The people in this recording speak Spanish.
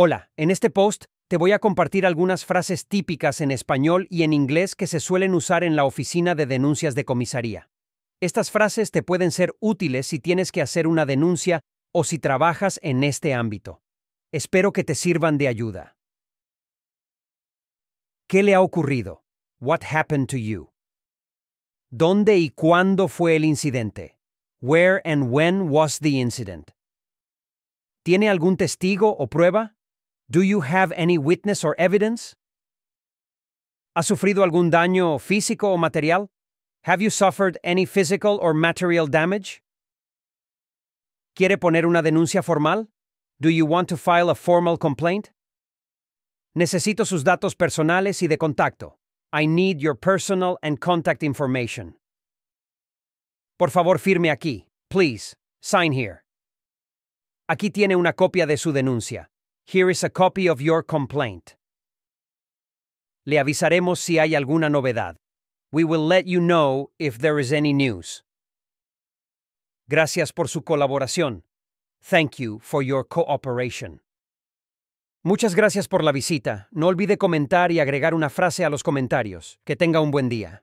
Hola, en este post te voy a compartir algunas frases típicas en español y en inglés que se suelen usar en la oficina de denuncias de comisaría. Estas frases te pueden ser útiles si tienes que hacer una denuncia o si trabajas en este ámbito. Espero que te sirvan de ayuda. ¿Qué le ha ocurrido? What happened to you? ¿Dónde y cuándo fue el incidente? Where and when was the incident? ¿Tiene algún testigo o prueba? Do you have any witness or evidence? Ha sufrido algún daño físico o material? Have you suffered any physical or material damage? ¿Quiere poner una denuncia formal? Do you want to file a formal complaint? Necesito sus datos personales y de contacto. I need your personal and contact information. Por favor, firme aquí. Please, sign here. Aquí tiene una copia de su denuncia. Here is a copy of your complaint. Le avisaremos si hay alguna novedad. We will let you know if there is any news. Gracias por su colaboración. Thank you for your cooperation. Muchas gracias por la visita. No olvide comentar y agregar una frase a los comentarios. Que tenga un buen día.